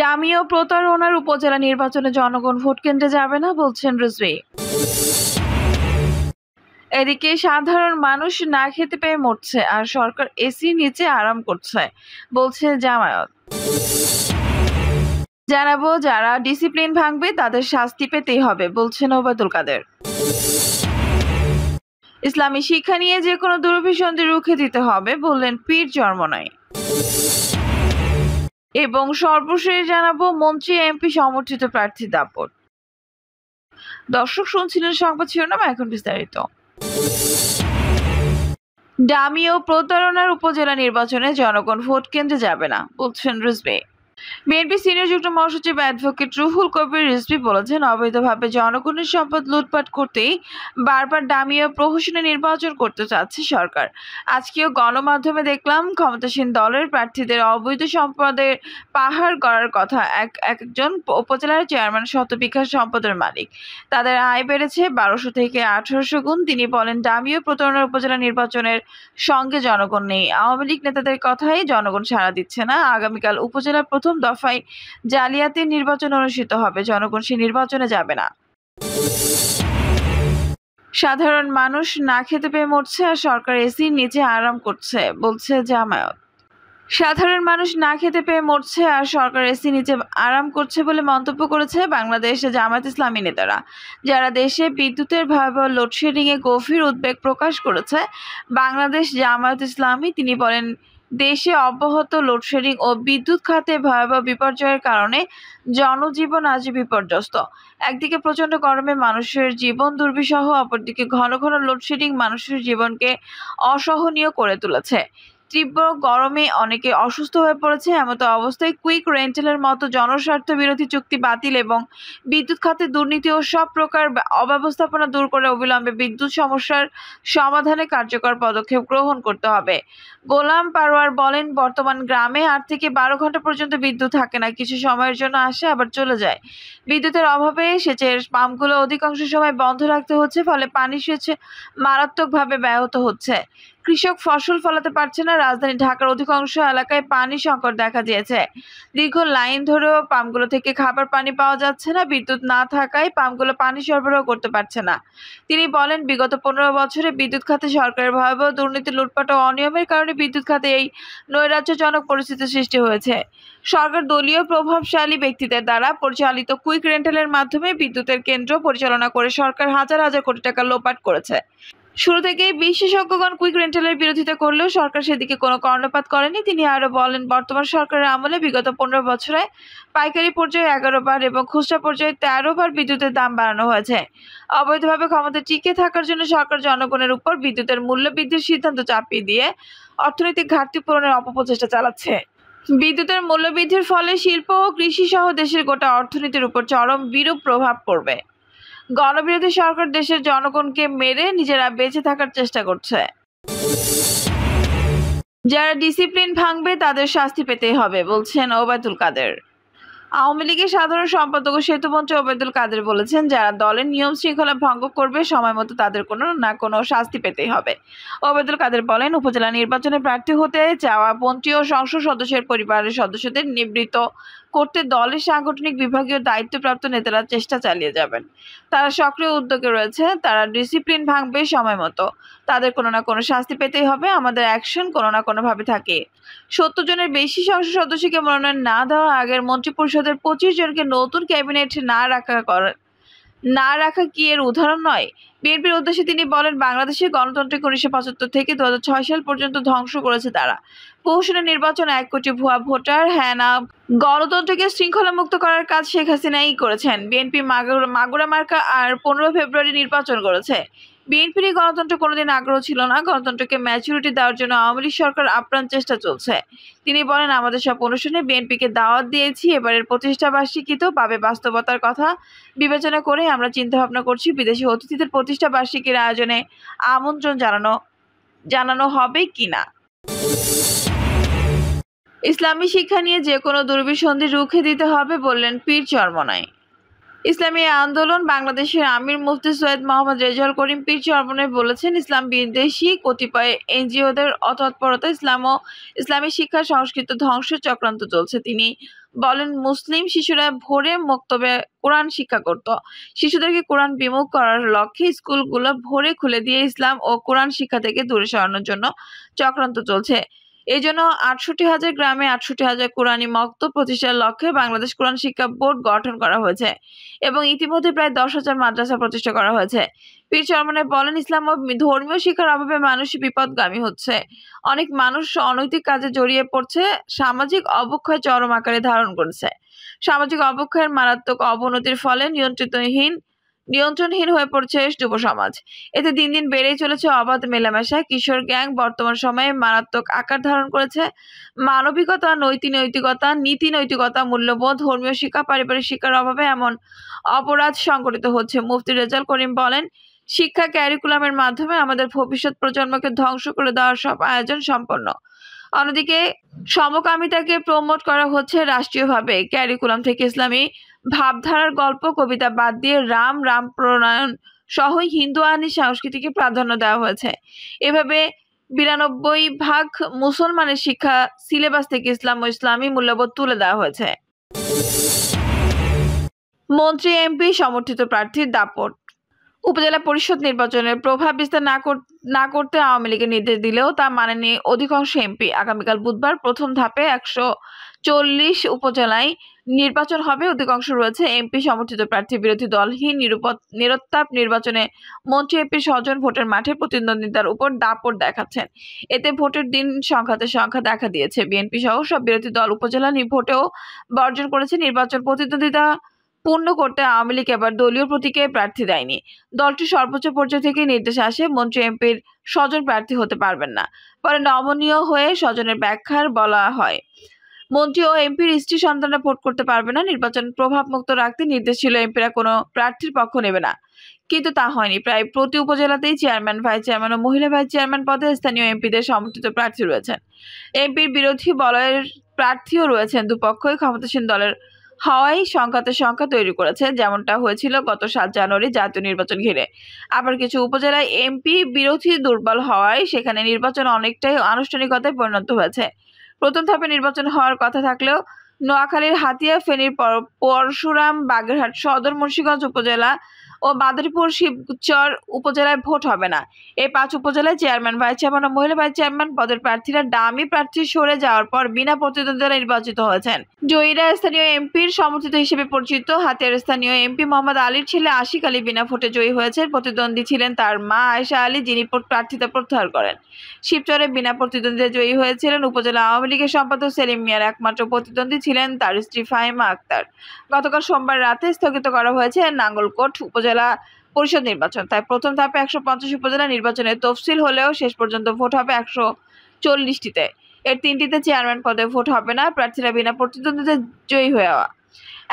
ডামিও প্রতারণার উপজেলা নির্বাচনে জনগণ ভোট কেন্দ্রে যাবে না বলছেন রিজভি এদিকে সাধারণ মানুষ না খেতে পেয়ে মরছে আর সরকার এসি নিচে আরাম করছে বলছে জামায়াত জানাবো যারা ডিসিপ্লিন ভাঙবে তাদের শাস্তি পেতেই হবে বলছেন ওবায়দুল কাদের ইসলামী শিক্ষা নিয়ে যে কোনো দুর্ভিসন্ধি রুখে দিতে হবে বললেন পীর নয় এবং সর্বশেষ জানাবো মন্ত্রী এমপি সমর্থিত প্রার্থী দাপট দর্শক শুনছিলেন সংবাদ শিরোনাম এখন বিস্তারিত ডামি ও প্রতারণার উপজেলা নির্বাচনে জনগণ ভোট কেন্দ্রে যাবে না বলছেন রুজবে বিএনপি সিনিয়র যুগ্ম মহাসচিব অ্যাডভোকেট রুহুল কবির রিজভি বলেছেন অবৈধভাবে জনগণের সম্পদ লুটপাট করতেই বারবার ডামিয়া প্রহসনে নির্বাচন করতে চাচ্ছে সরকার আজকেও গণমাধ্যমে দেখলাম ক্ষমতাসীন দলের প্রার্থীদের অবৈধ সম্পদের পাহাড় গড়ার কথা এক একজন উপজেলার চেয়ারম্যান শত বিঘা সম্পদের মালিক তাদের আয় বেড়েছে বারোশো থেকে আঠারোশো গুণ তিনি বলেন ডামিয়া প্রতারণা উপজেলা নির্বাচনের সঙ্গে জনগণ নেই আওয়ামী লীগ নেতাদের কথাই জনগণ সাড়া দিচ্ছে না আগামীকাল উপজেলা প্রথম প্রথম দফায় জালিয়াতির নির্বাচন অনুষ্ঠিত হবে জনগণ সে নির্বাচনে যাবে না সাধারণ মানুষ না খেতে পেয়ে মরছে আর সরকার এসির নিচে আরাম করছে বলছে জামায়াত সাধারণ মানুষ না খেতে পেয়ে মরছে আর সরকার এসি নিচে আরাম করছে বলে মন্তব্য করেছে বাংলাদেশে জামায়াত ইসলামী নেতারা যারা দেশে বিদ্যুতের ভয়াবহ লোডশেডিংয়ে গভীর উদ্বেগ প্রকাশ করেছে বাংলাদেশ জামায়াত ইসলামী তিনি বলেন দেশে অব্যাহত লোডশেডিং ও বিদ্যুৎ খাতে ভয়াবহ বিপর্যয়ের কারণে জনজীবন আজ বিপর্যস্ত একদিকে প্রচণ্ড গরমে মানুষের জীবন দুর্বিষহ অপরদিকে ঘন ঘন লোডশেডিং মানুষের জীবনকে অসহনীয় করে তুলেছে তীব্র গরমে অনেকে অসুস্থ হয়ে পড়েছে এমতো অবস্থায় কুইক রেন্টেলের মতো জনস্বার্থ বিরোধী চুক্তি বাতিল এবং বিদ্যুৎ খাতে দুর্নীতি ও সব প্রকার অব্যবস্থাপনা দূর করে অবিলম্বে বিদ্যুৎ সমস্যার সমাধানে কার্যকর পদক্ষেপ গ্রহণ করতে হবে গোলাম পারোয়ার বলেন বর্তমান গ্রামে আট থেকে বারো ঘন্টা পর্যন্ত বিদ্যুৎ থাকে না কিছু সময়ের জন্য আসে আবার চলে যায় বিদ্যুতের অভাবে সেচের পাম্পগুলো অধিকাংশ সময় বন্ধ রাখতে হচ্ছে ফলে পানি সেচ মারাত্মকভাবে ব্যাহত হচ্ছে কৃষক ফসল ফলাতে পারছে না রাজধানী ঢাকার অধিকাংশ এলাকায় পানি সংকট দেখা দিয়েছে দীর্ঘ লাইন ধরেও পাম্পগুলো থেকে খাবার পানি পাওয়া যাচ্ছে না বিদ্যুৎ না থাকায় পাম্পগুলো পানি সরবরাহ করতে পারছে না তিনি বলেন বিগত পনেরো বছরে বিদ্যুৎ খাতে সরকারের ভয়াবহ দুর্নীতি লুটপাট ও অনিয়মের কারণে বিদ্যুৎ খাতে এই নৈরাজ্যজনক পরিস্থিতি সৃষ্টি হয়েছে সরকার দলীয় প্রভাবশালী ব্যক্তিদের দ্বারা পরিচালিত কুইক রেন্টালের মাধ্যমে বিদ্যুতের কেন্দ্র পরিচালনা করে সরকার হাজার হাজার কোটি টাকা লোপাট করেছে শুরু থেকেই বিশেষজ্ঞগণ কুইক রেন্টালের বিরোধিতা করলেও সরকার সেদিকে কোনো কর্ণপাত করেনি তিনি আরও বলেন বর্তমান সরকারের আমলে বিগত পনেরো বছরে পাইকারি পর্যায়ে এগারো বার এবং খুচরা পর্যায়ে তেরো বার বিদ্যুতের দাম বাড়ানো হয়েছে অবৈধভাবে ক্ষমতা টিকে থাকার জন্য সরকার জনগণের উপর বিদ্যুতের মূল্য বৃদ্ধির সিদ্ধান্ত চাপিয়ে দিয়ে অর্থনৈতিক ঘাটতি পূরণের অপপ্রচেষ্টা চালাচ্ছে বিদ্যুতের মূল্যবৃদ্ধির ফলে শিল্প ও কৃষি সহ দেশের গোটা অর্থনীতির উপর চরম বিরূপ প্রভাব পড়বে গণবিরোধী সরকার দেশের জনগণকে মেরে নিজেরা বেঁচে থাকার চেষ্টা করছে যারা ডিসিপ্লিন ভাঙবে তাদের শাস্তি পেতে হবে বলছেন ওবায়দুল কাদের আওয়ামী লীগের সাধারণ সম্পাদক ও সেতুমন্ত্রী ওবায়দুল কাদের বলেছেন যারা দলের নিয়ম শৃঙ্খলা ভঙ্গ করবে সময় মতো তাদের কোনো না কোনো শাস্তি পেতেই হবে ওবায়দুল কাদের বলেন উপজেলা নির্বাচনে প্রার্থী হতে চাওয়া মন্ত্রী ও সংসদ সদস্যের পরিবারের সদস্যদের নিবৃত্ত করতে দলের সাংগঠনিক বিভাগীয় দায়িত্বপ্রাপ্ত নেতারা চেষ্টা চালিয়ে যাবেন তারা সক্রিয় উদ্যোগে রয়েছে তারা ডিসিপ্লিন ভাঙবে সময় মতো তাদের কোনো না কোনো শাস্তি পেতেই হবে আমাদের অ্যাকশন কোনো না কোনোভাবে থাকে সত্তর জনের বেশি সংসদ সদস্যকে মনোনয়ন না দেওয়া আগের মন্ত্রিপরিষদের পঁচিশ জনকে নতুন ক্যাবিনেট না রাখা করে না রাখা কি এর উদাহরণ নয় বিএনপির উদ্দেশ্যে তিনি বলেন বাংলাদেশের গণতন্ত্রকে উনিশশো পঁচাত্তর থেকে দু সাল পর্যন্ত ধ্বংস করেছে তারা কৌশলে নির্বাচন এক কোটি ভুয়া ভোটার হ্যানা গণতন্ত্রকে শৃঙ্খলামুক্ত করার কাজ শেখ হাসিনাই করেছেন বিএনপি মাগুরা মার্কা আর পনেরো ফেব্রুয়ারি নির্বাচন করেছে বিএনপির গণতন্ত্র কোনোদিন আগ্রহ ছিল না গণতন্ত্রকে ম্যাচুরিটি দেওয়ার জন্য আওয়ামী লীগ সরকার আপ্রাণ চেষ্টা চলছে তিনি বলেন আমাদের সব অনুষ্ঠানে বিএনপিকে দাওয়াত দিয়েছি এবারের প্রতিষ্ঠা তো পাবে বাস্তবতার কথা বিবেচনা করে আমরা চিন্তা ভাবনা করছি বিদেশি অতিথিদের প্রতিষ্ঠা বার্ষিকীর আয়োজনে আমন্ত্রণ জানানো জানানো হবে কিনা ইসলামী শিক্ষা নিয়ে যে কোনো দুর্বিসন্ধি রুখে দিতে হবে বললেন পীর চরমনায় ইসলামী আন্দোলন বাংলাদেশের আমির মুফতি সৈয়দ মোহাম্মদ রেজাল করিম পীর চরমনায় বলেছেন ইসলাম বিদেশি কতিপয় এনজিওদের অতৎপরতা ইসলাম ও ইসলামী শিক্ষা সংস্কৃত ধ্বংস চক্রান্ত চলছে তিনি বলেন মুসলিম শিশুরা ভোরে মক্তবে কোরআন শিক্ষা করত শিশুদেরকে কোরআন বিমুখ করার লক্ষ্যে স্কুলগুলো ভোরে খুলে দিয়ে ইসলাম ও কোরআন শিক্ষা থেকে দূরে সরানোর জন্য চক্রান্ত চলছে এই জন্য আটষট্টি হাজার গ্রামে আটষট্টি হাজার কোরআনী মক্ত প্রতিষ্ঠার লক্ষ্যে বাংলাদেশ কোরআন শিক্ষা বোর্ড গঠন করা হয়েছে এবং ইতিমধ্যে প্রায় দশ হাজার মাদ্রাসা প্রতিষ্ঠা করা হয়েছে পীর চরমানে বলেন ইসলাম ধর্মীয় শিক্ষার অভাবে মানুষ বিপদগামী হচ্ছে অনেক মানুষ অনৈতিক কাজে জড়িয়ে পড়ছে সামাজিক অবক্ষয় চরম আকারে ধারণ করছে সামাজিক অবক্ষয়ের মারাত্মক অবনতির ফলে নিয়ন্ত্রিতহীন নিয়ন্ত্রণহীন হয়ে পড়ছে যুব সমাজ এতে দিন দিন বেড়েই চলেছে অবাধ মেলামেশা কিশোর গ্যাং বর্তমান সময়ে মারাত্মক আকার ধারণ করেছে মানবিকতা নৈতি নৈতিকতা নীতি নৈতিকতা মূল্যবোধ ধর্মীয় শিক্ষা পারিবারিক শিক্ষার অভাবে এমন অপরাধ সংঘটিত হচ্ছে মুফতি রেজাল করিম বলেন শিক্ষা ক্যারিকুলামের মাধ্যমে আমাদের ভবিষ্যৎ প্রজন্মকে ধ্বংস করে দেওয়ার সব আয়োজন সম্পন্ন অন্যদিকে সমকামিতাকে প্রমোট করা হচ্ছে রাষ্ট্রীয়ভাবে ক্যারিকুলাম থেকে ইসলামী ভাবধারার গল্প কবিতা বাদ দিয়ে রাম রাম প্রণয়ন সহ হিন্দু আইনি সংস্কৃতিকে প্রাধান্য দেওয়া হয়েছে এভাবে বিরানব্বই ভাগ মুসলমানের শিক্ষা সিলেবাস থেকে ইসলাম ও ইসলামী মূল্যবোধ তুলে দেওয়া হয়েছে মন্ত্রী এমপি সমর্থিত প্রার্থীর দাপট উপজেলা পরিষদ নির্বাচনের প্রভাব বিস্তার না না করতে আওয়ামী লীগের নির্দেশ দিলেও তা মানেনি অধিকাংশ এমপি আগামীকাল বুধবার প্রথম ধাপে একশো চল্লিশ উপজেলায় নির্বাচন হবে অধিকাংশ রয়েছে এমপি সমর্থিত প্রার্থী বিরোধী দলহীন নিরত্তাপ নির্বাচনে মন্ত্রী এমপি স্বজন ভোটের মাঠে প্রতিদ্বন্দ্বিতার উপর দাপট দেখাচ্ছেন এতে ভোটের দিন সংখ্যাতে সংখ্যা দেখা দিয়েছে বিএনপি সহ সব বিরোধী দল উপজেলা ভোটেও বর্জন করেছে নির্বাচন প্রতিদ্বন্দ্বিতা পূর্ণ করতে আওয়ামী লীগ এবার দলীয় প্রতীকে প্রার্থী দেয়নি দলটি সর্বোচ্চ পর্যায় থেকে নির্দেশ আসে মন্ত্রী এমপির স্বজন প্রার্থী হতে পারবেন না পরে নমনীয় হয়ে স্বজনের ব্যাখ্যার বলা হয় মন্ত্রী ও এমপির স্ত্রী সন্তানরা ভোট করতে পারবে না নির্বাচন প্রভাবমুক্ত রাখতে নির্দেশ ছিল এমপিরা কোনো প্রার্থীর পক্ষ নেবে না কিন্তু তা হয়নি প্রায় প্রতি উপজেলাতেই চেয়ারম্যান ভাইস চেয়ারম্যান ও মহিলা ভাইস চেয়ারম্যান পদে স্থানীয় এমপিদের সমর্থিত প্রার্থী রয়েছেন এমপির বিরোধী বলয়ের প্রার্থীও রয়েছেন দুপক্ষই ক্ষমতাসীন দলের হওয়াই সংখ্যাতে সংখ্যা তৈরি করেছে যেমনটা হয়েছিল গত সাত জানুয়ারি জাতীয় নির্বাচন ঘিরে আবার কিছু উপজেলায় এমপি বিরোধী দুর্বল হওয়ায় সেখানে নির্বাচন অনেকটাই আনুষ্ঠানিকতায় পরিণত হয়েছে প্রথম ধাপে নির্বাচন হওয়ার কথা থাকলেও নোয়াখালীর হাতিয়া ফেনীর পরশুরাম বাগেরহাট সদর মুন্সীগঞ্জ উপজেলা ও মাদারীপুর শিবচর উপজেলায় ভোট হবে না এই পাঁচ উপজেলায় চেয়ারম্যান ভাইস চেয়ারম্যান ও মহিলা ভাইস চেয়ারম্যান পদের প্রার্থীরা ডামি প্রার্থী সরে যাওয়ার পর বিনা প্রতিদ্বন্দ্বিতা নির্বাচিত হয়েছেন জয়ীরা স্থানীয় এমপির সমর্থিত হিসেবে পরিচিত হাতের স্থানীয় এমপি মোহাম্মদ আলীর ছেলে আশিক আলী বিনা ভোটে জয়ী হয়েছে প্রতিদ্বন্দ্বী ছিলেন তার মা আয়েশা আলী যিনি প্রার্থিতা প্রত্যাহার করেন শিবচরে বিনা প্রতিদ্বন্দ্বিতা জয়ী হয়েছিলেন উপজেলা আওয়ামী লীগের সম্পাদক সেলিম মিয়ার একমাত্র প্রতিদ্বন্দ্বী ছিলেন তার স্ত্রী ফাহিমা আক্তার গতকাল সোমবার রাতে স্থগিত করা হয়েছে নাঙ্গলকোট উপজেলা উপজেলা পরিষদ নির্বাচন তাই প্রথম ধাপে একশো পঞ্চাশ উপজেলা নির্বাচনে তফসিল হলেও শেষ পর্যন্ত ভোট হবে একশো চল্লিশটিতে এর তিনটিতে চেয়ারম্যান পদে ভোট হবে না প্রার্থীরা বিনা প্রতিদ্বন্দ্বিতায় জয়ী হয়ে হওয়া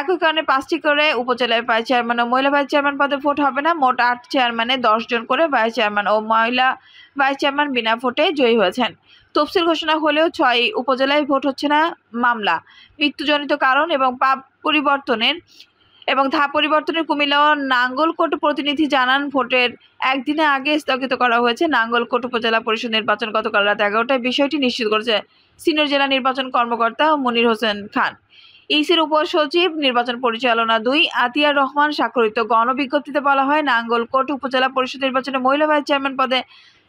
একই কারণে পাঁচটি করে উপজেলায় ভাইস চেয়ারম্যান ও মহিলা ভাইস চেয়ারম্যান পদে ভোট হবে না মোট আট চেয়ারম্যানে জন করে ভাইস চেয়ারম্যান ও মহিলা ভাইস চেয়ারম্যান বিনা ভোটে জয়ী হয়েছেন তফসিল ঘোষণা হলেও ছয় উপজেলায় ভোট হচ্ছে না মামলা মৃত্যুজনিত কারণ এবং পাপ পরিবর্তনের এবং ধাপ পরিবর্তনের কুমিল্লা ও নাঙ্গলকোট প্রতিনিধি জানান ভোটের একদিনে আগে স্থগিত করা হয়েছে নাঙ্গলকোট উপজেলা পরিষদ নির্বাচন গতকাল রাত এগারোটায় বিষয়টি নিশ্চিত করেছে সিনিয়র জেলা নির্বাচন কর্মকর্তা মনির হোসেন খান ইসির উপসচিব নির্বাচন পরিচালনা দুই আতিয়ার রহমান স্বাক্ষরিত গণবিজ্ঞপ্তিতে বলা হয় নাঙ্গলকোট উপজেলা পরিষদ নির্বাচনে মহিলা ভাইস চেয়ারম্যান পদে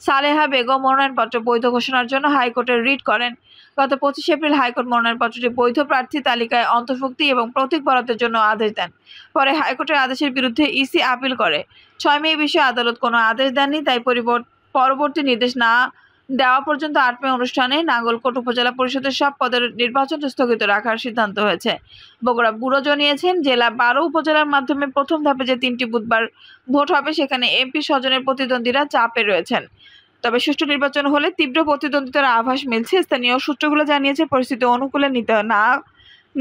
সালেহা বেগম মনোনয়নপত্র বৈধ ঘোষণার জন্য হাইকোর্টে রিট করেন গত পঁচিশ এপ্রিল হাইকোর্ট মনোনয়নপত্রটি বৈধ প্রার্থী তালিকায় অন্তর্ভুক্তি এবং প্রতীক বরাদ্দের জন্য আদেশ দেন পরে হাইকোর্টের আদেশের বিরুদ্ধে ইসি আপিল করে ছয় মে বিষয়ে আদালত কোনো আদেশ দেননি তাই পরবর্তী নির্দেশ না দেওয়া পর্যন্ত আট মে অনুষ্ঠানে নাঙ্গলকোট উপজেলা পরিষদের সব পদের নির্বাচন স্থগিত রাখার সিদ্ধান্ত হয়েছে বগুড়া ব্যুরো জানিয়েছেন জেলা বারো উপজেলার মাধ্যমে প্রথম ধাপে যে তিনটি বুধবার ভোট হবে সেখানে এমপি স্বজনের প্রতিদ্বন্দ্বীরা চাপে রয়েছেন তবে সুষ্ঠু নির্বাচন হলে তীব্র প্রতিদ্বন্দ্বিতার আভাস মিলছে স্থানীয় সূত্রগুলো জানিয়েছে পরিস্থিতি অনুকূলে নিতে না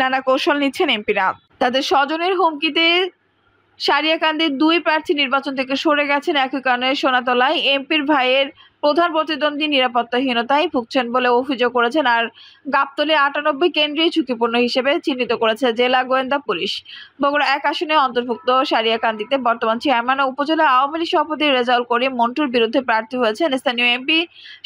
নানা কৌশল নিচ্ছেন এমপিরা তাদের স্বজনের হুমকিতে সারিয়াকান্দির দুই প্রার্থী নির্বাচন থেকে সরে গেছেন একই কারণে সোনাতলায় এমপির ভাইয়ের প্রধান প্রতিদ্বন্দ্বী নিরাপত্তাহীনতায় ভুগছেন বলে অভিযোগ করেছেন আর গাবতলি আটানব্বই কেন্দ্রীয় ঝুঁকিপূর্ণ হিসেবে চিহ্নিত করেছে জেলা গোয়েন্দা পুলিশ বগুড়া এক আসনে অন্তর্ভুক্ত সারিয়াকান্দিতে বর্তমান চেয়ারম্যান উপজেলা আওয়ামী লীগ সভাপতি রেজাউল করিম মন্টুর বিরুদ্ধে প্রার্থী হয়েছেন স্থানীয় এমপি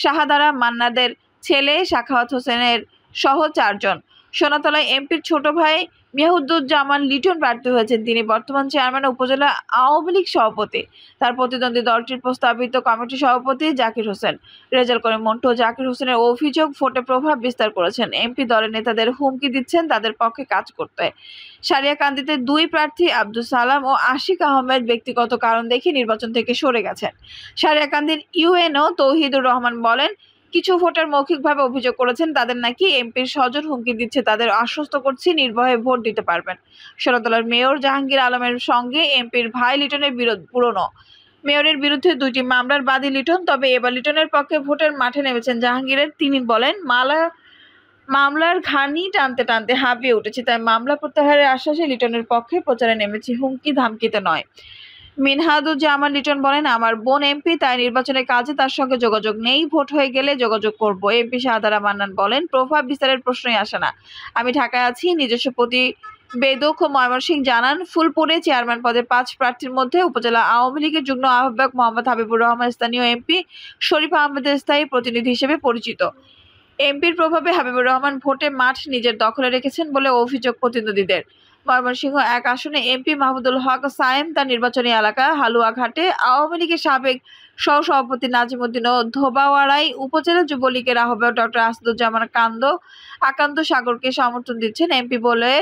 শাহাদারা মান্নাদের ছেলে শাখাওয়াত হোসেনের সহ চারজন সোনাতলায় এমপির ছোট ভাই মেহুদ্দুজ্জামান লিটন প্রার্থী হয়েছেন তিনি বর্তমান চেয়ারম্যান উপজেলা আওয়ামী লীগ সভাপতি তার প্রতিদ্বন্দ্বী দলটির প্রস্তাবিত কমিটি সভাপতি জাকির হোসেন রেজাল করে মন্টু জাকির হোসেনের অভিযোগ ভোটে প্রভাব বিস্তার করেছেন এমপি দলের নেতাদের হুমকি দিচ্ছেন তাদের পক্ষে কাজ করতে সারিয়াকান্দিতে দুই প্রার্থী আব্দুল সালাম ও আশিক আহমেদ ব্যক্তিগত কারণ দেখে নির্বাচন থেকে সরে গেছেন সারিয়াকান্দির ইউএনও তৌহিদুর রহমান বলেন কিছু ভোটার মৌখিকভাবে অভিযোগ করেছেন তাদের নাকি এমপির স্বজন হুমকি দিচ্ছে তাদের আশ্বস্ত করছি নির্ভয়ে ভোট দিতে পারবেন শরদলার মেয়র জাহাঙ্গীর আলমের সঙ্গে এমপির ভাই লিটনের বিরোধ পুরনো মেয়রের বিরুদ্ধে দুইটি মামলার বাদী লিটন তবে এবার লিটনের পক্ষে ভোটের মাঠে নেমেছেন জাহাঙ্গীরের তিনি বলেন মালা মামলার ঘানি টানতে টানতে হাঁপিয়ে উঠেছে তাই মামলা প্রত্যাহারের আশ্বাসে লিটনের পক্ষে প্রচারে নেমেছি হুমকি ধামকিতে নয় মিনহাদুজ্জামান লিটন বলেন আমার বোন এমপি তাই নির্বাচনের কাজে তার সঙ্গে যোগাযোগ নেই ভোট হয়ে গেলে যোগাযোগ করব এমপি শাহাদারা মান্নান বলেন প্রভাব বিস্তারের প্রশ্নই আসে না আমি ঢাকায় আছি নিজস্ব প্রতি বেদক ও ময়মনসিং জানান ফুলপুরে চেয়ারম্যান পদে পাঁচ প্রার্থীর মধ্যে উপজেলা আওয়ামী লীগের যুগ্ম আহ্বায়ক মোহাম্মদ হাবিবুর রহমান স্থানীয় এমপি শরীফ আহমেদের স্থায়ী প্রতিনিধি হিসেবে পরিচিত এমপির প্রভাবে হাবিবুর রহমান ভোটে মাঠ নিজের দখলে রেখেছেন বলে অভিযোগ প্রতিনিধিদের ময়মনসিংহ এক আসনে এমপি মাহমুদুল হক সায়েম তার নির্বাচনী এলাকা হালুয়াঘাটে আওয়ামী লীগের সাবেক সহসভাপতি নাজিমুদ্দিন ও ধোবাওয়াড়াই উপজেলা যুবলীগের আহ্বায়ক ডক্টর আসাদুজ্জামান কান্দ আকান্ত সাগরকে সমর্থন দিচ্ছেন এমপি বলে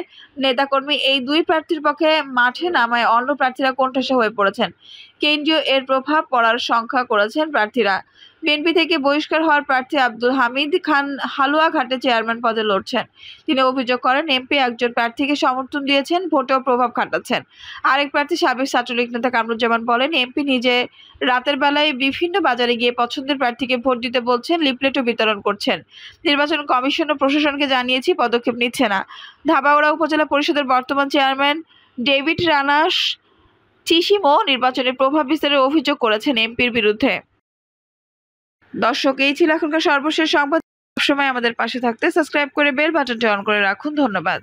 নেতাকর্মী এই দুই প্রার্থীর পক্ষে মাঠে নামায় অন্য প্রার্থীরা কোণঠাসা হয়ে পড়েছেন কেন্দ্রীয় এর প্রভাব পড়ার সংখ্যা করেছেন প্রার্থীরা বিএনপি থেকে বহিষ্কার হওয়ার প্রার্থী আব্দুল হামিদ খান হালুয়াঘাটে চেয়ারম্যান পদে লড়ছেন তিনি অভিযোগ করেন এমপি একজন প্রার্থীকে সমর্থন দিয়েছেন ভোটেও প্রভাব খাটাচ্ছেন আরেক প্রার্থী সাবেক ছাত্রলীগ নেতা কামরুজ্জামান বলেন এমপি নিজে রাতের বেলায় বিভিন্ন বাজারে গিয়ে পছন্দের প্রার্থীকে ভোট দিতে বলছেন লিফলেটও বিতরণ করছেন নির্বাচন কমিশন ও প্রশাসনকে জানিয়েছি পদক্ষেপ নিচ্ছে না ধাবাওড়া উপজেলা পরিষদের বর্তমান চেয়ারম্যান ডেভিড রানাস চিসিমো নির্বাচনের প্রভাব বিস্তারের অভিযোগ করেছেন এমপির বিরুদ্ধে দর্শক এই ছিল এখনকার সর্বশেষ সংবাদ সবসময় আমাদের পাশে থাকতে সাবস্ক্রাইব করে বেল বাটনটি অন করে রাখুন ধন্যবাদ